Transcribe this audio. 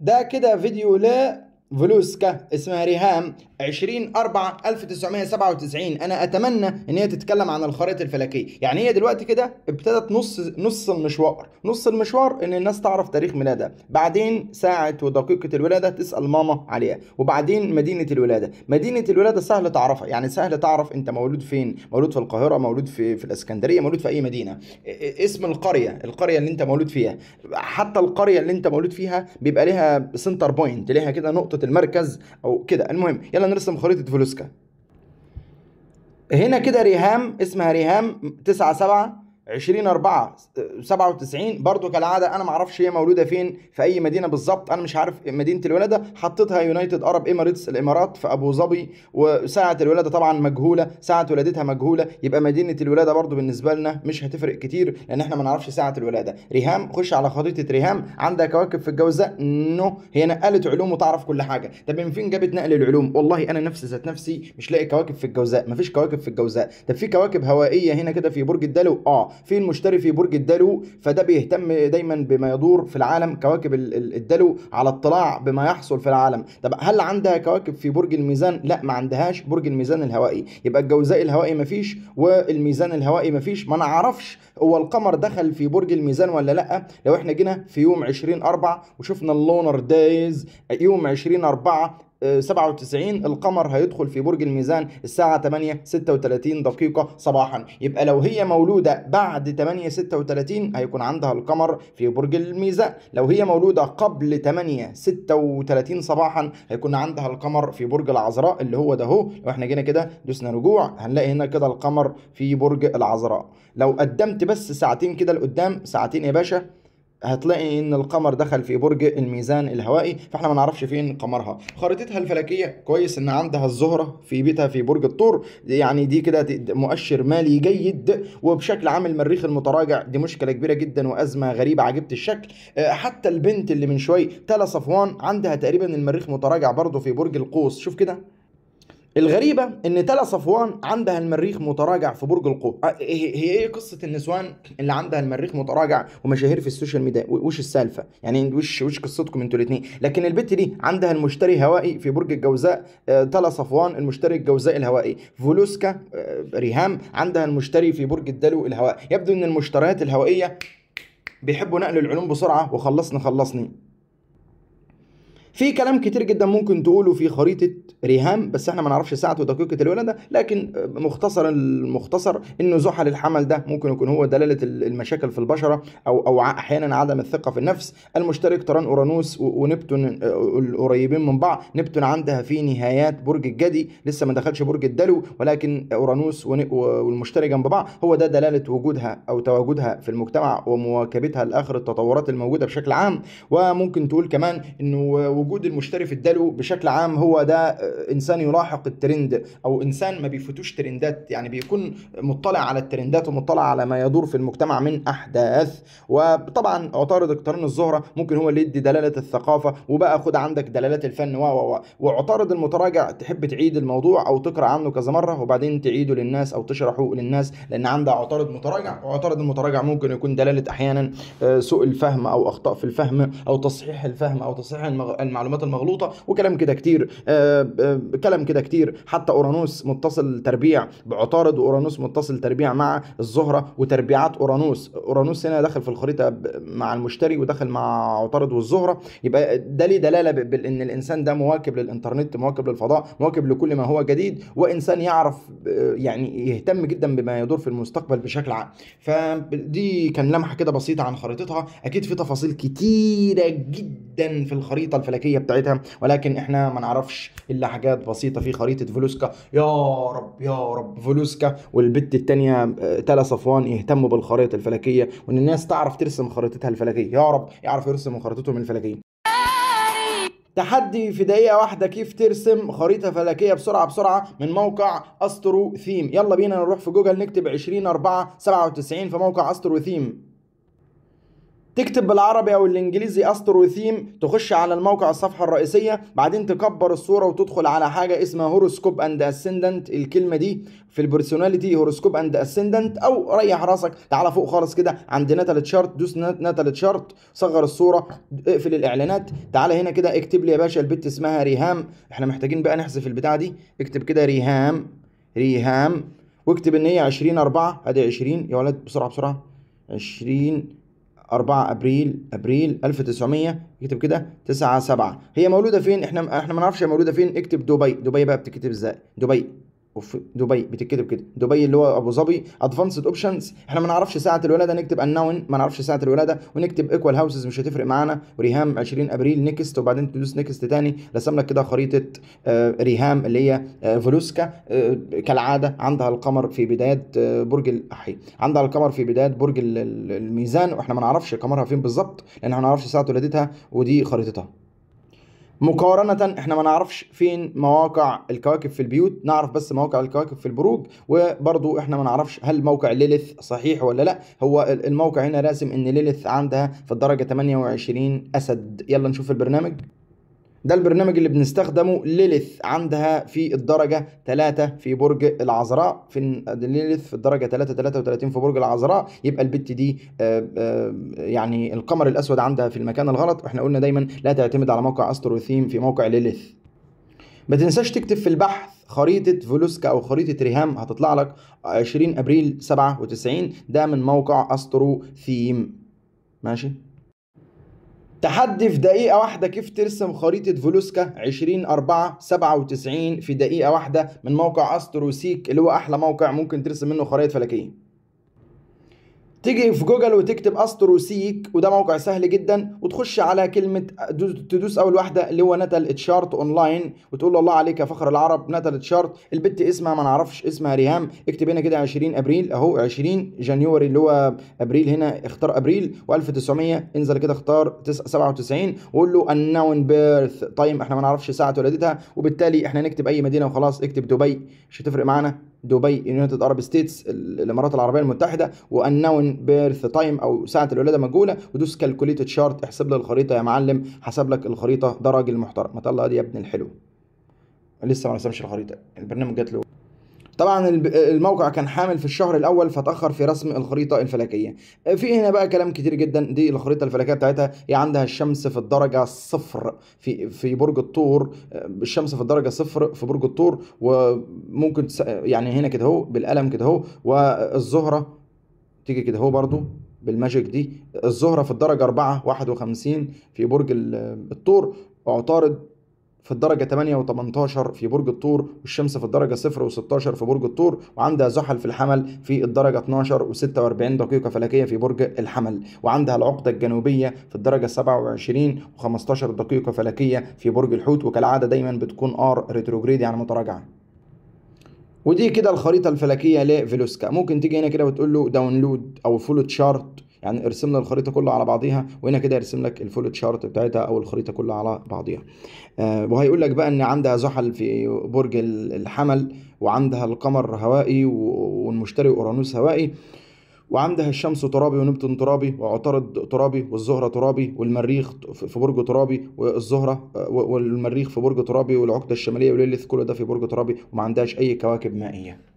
ده كده فيديو لا فلوسكا اسمها ريهام 20 4 1997 انا اتمنى ان هي تتكلم عن الخريطه الفلكيه يعني هي دلوقتي كده ابتدت نص نص المشوار نص المشوار ان الناس تعرف تاريخ ميلادها بعدين ساعه ودقيقه الولاده تسال ماما عليها وبعدين مدينه الولاده مدينه الولاده سهل تعرفها يعني سهل تعرف انت مولود فين مولود في القاهره مولود في في الاسكندريه مولود في اي مدينه اسم القريه القريه اللي انت مولود فيها حتى القريه اللي انت مولود فيها بيبقى لها سنتر بوينت ليها كده نقطه خطوة المركز أو كده المهم يلا نرسم خريطة فلوسكا هنا كده ريهام اسمها ريهام 97 20 4 97 برضو كالعاده انا ما اعرفش هي مولوده فين في اي مدينه بالظبط انا مش عارف مدينه الولاده حطيتها يونايتد ارب اميريتس الامارات في ابو ظبي وساعه الولاده طبعا مجهوله ساعه ولادتها مجهوله يبقى مدينه الولاده برضو بالنسبه لنا مش هتفرق كتير لان احنا ما نعرفش ساعه الولاده ريهام خش على خريطه ريهام عندها كواكب في الجوزاء نو هي نقلت علوم وتعرف كل حاجه طب من فين جابت نقل العلوم والله انا نفسي ذات نفسي مش لاقي كواكب في الجوزاء مفيش كواكب في الجوزاء طب في كواكب هوائيه هنا كده في برج الدلو اه في المشتري في برج الدلو فده بيهتم دايما بما يدور في العالم كواكب الدلو على اطلاع بما يحصل في العالم طب هل عندها كواكب في برج الميزان لا ما عندهاش برج الميزان الهوائي يبقى الجوزاء الهوائي مفيش والميزان الهوائي مفيش ما نعرفش هو القمر دخل في برج الميزان ولا لا لو احنا جينا في يوم 20 4 وشفنا اللونر دايز يوم 20 4 97 آه، القمر هيدخل في برج الميزان الساعة 8 36 دقيقة صباحا يبقى لو هي مولودة بعد 8 36 هيكون عندها القمر في برج الميزان لو هي مولودة قبل 8 36 صباحا هيكون عندها القمر في برج العذراء اللي هو ده هو لو احنا جينا كده دوسنا رجوع هنلاقي هنا كده القمر في برج العذراء لو قدمت بس ساعتين كده لقدام ساعتين يا باشا هتلاقي ان القمر دخل في برج الميزان الهوائي فاحنا ما نعرفش فين إيه قمرها خريطتها الفلكيه كويس ان عندها الزهره في بيتها في برج الطور يعني دي كده مؤشر مالي جيد وبشكل عام المريخ المتراجع دي مشكله كبيره جدا وازمه غريبه عجبت الشكل آه، حتى البنت اللي من شويه تلا صفوان عندها تقريبا المريخ متراجع برضه في برج القوس شوف كده الغريبة ان تلا صفوان عندها المريخ متراجع في برج القوس آه، هي ايه قصة النسوان اللي عندها المريخ متراجع ومشاهير في السوشيال ميديا وش السالفة يعني وش وش قصتكم انتوا الاتنين؟ لكن البت دي عندها المشتري هوائي في برج الجوزاء آه، تلا صفوان المشتري الجوزاء الهوائي فولوسكا آه، ريهام عندها المشتري في برج الدلو الهوائي يبدو ان المشتريات الهوائية بيحبوا نقل العلوم بسرعة وخلصني خلصني في كلام كتير جدا ممكن تقوله في خريطه ريهام بس احنا ما نعرفش ساعه ودقيقه الولاده لكن مختصرا المختصر انه زحل الحمل ده ممكن يكون هو دلاله المشاكل في البشره او او احيانا عدم الثقه في النفس المشترك طيران اورانوس ونبتون آه، القريبين من بعض نبتون عندها في نهايات برج الجدي لسه ما دخلش برج الدلو ولكن اورانوس والمشترك جنب بعض هو ده دلاله وجودها او تواجدها في المجتمع ومواكبتها لاخر التطورات الموجوده بشكل عام وممكن تقول كمان انه وجود المشتري في الدلو بشكل عام هو ده آه، انسان يلاحق الترند او انسان ما بيفوتوش ترندات يعني بيكون مطلع على الترندات ومطلع على ما يدور في المجتمع من احداث وطبعا عطارد اقتران الزهره ممكن هو اللي يدي دلاله الثقافه وبقى خد عندك دلالات الفن و و وعطارد المتراجع تحب تعيد الموضوع او تقرا عنه كذا مره وبعدين تعيده للناس او تشرحه للناس لان عندها عطارد متراجع وعطارد المتراجع ممكن يكون دلاله احيانا آه، سوء الفهم او اخطاء في الفهم او تصحيح الفهم او تصحيح المغ... المعلومات المغلوطه وكلام كده كتير آه، آه، كلام كده كتير حتى اورانوس متصل تربيع بعطارد واورانوس متصل تربيع مع الزهره وتربيعات اورانوس اورانوس هنا دخل في الخريطه مع المشتري ودخل مع عطارد والزهره يبقى ده ليه دلاله بان الانسان ده مواكب للانترنت مواكب للفضاء مواكب لكل ما هو جديد وانسان يعرف آه، يعني يهتم جدا بما يدور في المستقبل بشكل عام فدي كان لمحه كده بسيطه عن خريطتها اكيد في تفاصيل كتيره جدا في الخريطه الفلكيه الملكيه بتاعتها ولكن احنا ما نعرفش الا حاجات بسيطه في خريطه فلوسكا يا رب يا رب فلوسكا والبت الثانيه آه، تلا صفوان يهتموا بالخريطه الفلكيه وان الناس تعرف ترسم خريطتها الفلكيه يا رب يعرف يرسم خريطتهم الفلكيه تحدي في دقيقة واحدة كيف ترسم خريطة فلكية بسرعة بسرعة من موقع أسترو ثيم يلا بينا نروح في جوجل نكتب 20 4 97 في موقع أسترو ثيم تكتب بالعربي او الانجليزي استرو ثيم تخش على الموقع الصفحه الرئيسيه بعدين تكبر الصوره وتدخل على حاجه اسمها هوروسكوب اند اسندنت الكلمه دي في البرسوناليتي هوروسكوب اند اسندنت او ريح راسك تعالى فوق خالص كده عند ناتال تشارت دوس ناتال تشارت صغر الصوره اقفل الاعلانات تعالى هنا كده اكتب لي يا باشا البت اسمها ريهام احنا محتاجين بقى نحذف البتاعه دي اكتب كده ريهام ريهام واكتب ان هي 20 4 ادي 20 يا ولد بسرعه بسرعه 20 4 ابريل ابريل 1900 اكتب كده 9 7 هي مولوده فين احنا احنا ما نعرفش هي مولوده فين اكتب دبي دبي بقى بتكتب ازاي دبي اوف دبي بتتكتب كده دبي اللي هو ابو ظبي ادفانسد اوبشنز احنا ما نعرفش ساعه الولاده نكتب انون ما نعرفش ساعه الولاده ونكتب ايكوال هاوسز مش هتفرق معانا وريهام 20 ابريل نيكست وبعدين تدوس نيكست تاني رسم لك كده خريطه آه، ريهام اللي هي آه، فلوسكا آه، كالعاده عندها القمر في بدايه برج الاحي عندها القمر في بدايه برج الميزان واحنا ما نعرفش قمرها فين بالظبط لان احنا ما نعرفش ساعه ولادتها ودي خريطتها مقارنة احنا ما نعرفش فين مواقع الكواكب في البيوت نعرف بس مواقع الكواكب في البروج وبرضو احنا ما نعرفش هل موقع ليلث صحيح ولا لا هو الموقع هنا راسم ان ليلث عندها في الدرجة 28 اسد يلا نشوف البرنامج ده البرنامج اللي بنستخدمه ليليث عندها في الدرجة 3 في برج العذراء في ليليث في الدرجة 3 33 في برج العذراء يبقى البت دي آآ آه، آآ آه، يعني القمر الأسود عندها في المكان الغلط احنا قلنا دايما لا تعتمد على موقع أسترو ثيم في موقع ليليث ما تنساش تكتب في البحث خريطة فلوسكا أو خريطة ريهام هتطلع لك 20 أبريل 97 ده من موقع أسترو ثيم ماشي تحدي في دقيقة واحدة كيف ترسم خريطة فلوسكا 20 4 97 في دقيقة واحدة من موقع أستروسيك اللي هو أحلى موقع ممكن ترسم منه خرائط فلكية تيجي في جوجل وتكتب سيك وده موقع سهل جدا وتخش على كلمه تدوس اول واحده اللي هو نتل تشارت اونلاين وتقول الله عليك يا فخر العرب نتل تشارت البت اسمها ما نعرفش اسمها ريهام اكتب هنا كده 20 ابريل اهو 20 جانيوري اللي هو ابريل هنا اختار ابريل و1900 انزل كده اختار 97 وقول له النون بيرث تايم احنا ما نعرفش ساعه ولادتها وبالتالي احنا نكتب اي مدينه وخلاص اكتب دبي مش هتفرق معانا دبي يونايتد عرب ستيتس الامارات العربيه المتحده وانون بيرث تايم او ساعه الولاده مجهوله ودوس كالكوليت شارت احسب لي الخريطه يا معلم حسب لك الخريطه ده راجل محترم ما طلع دي يا ابن الحلو لسه ما رسمش الخريطه البرنامج جات له طبعا الموقع كان حامل في الشهر الاول فتاخر في رسم الخريطه الفلكيه في هنا بقى كلام كتير جدا دي الخريطه الفلكيه بتاعتها هي عندها الشمس في الدرجه صفر في في برج الطور الشمس في الدرجه صفر في برج الطور وممكن يعني هنا كده اهو بالقلم كده اهو والزهره تيجي كده اهو برده بالماجيك دي الزهره في الدرجه 4 51 في برج الطور عطارد في الدرجة 8 و18 في برج الطور والشمس في الدرجة 0 و16 في برج الطور وعندها زحل في الحمل في الدرجة 12 و46 دقيقة فلكية في برج الحمل وعندها العقدة الجنوبية في الدرجة 27 و15 دقيقة فلكية في برج الحوت وكالعادة دايما بتكون ار ريتروجريد يعني متراجعة ودي كده الخريطة الفلكية لفيلوسكا ممكن تيجي هنا كده وتقول له داونلود او فولو تشارت يعني ارسم لنا الخريطه كلها على بعضيها وهنا كده يرسم لك الفول تشارت بتاعتها او الخريطه كلها على بعضيها آه وهيقول لك بقى ان عندها زحل في برج الحمل وعندها القمر هوائي والمشتري اورانوس هوائي وعندها الشمس ترابي ونبتون ترابي وعطارد ترابي والزهره ترابي والمريخ في برج ترابي والزهره آه، والمريخ في برج ترابي والعقده الشماليه وليلث كل ده في برج ترابي وما عندهاش اي كواكب مائيه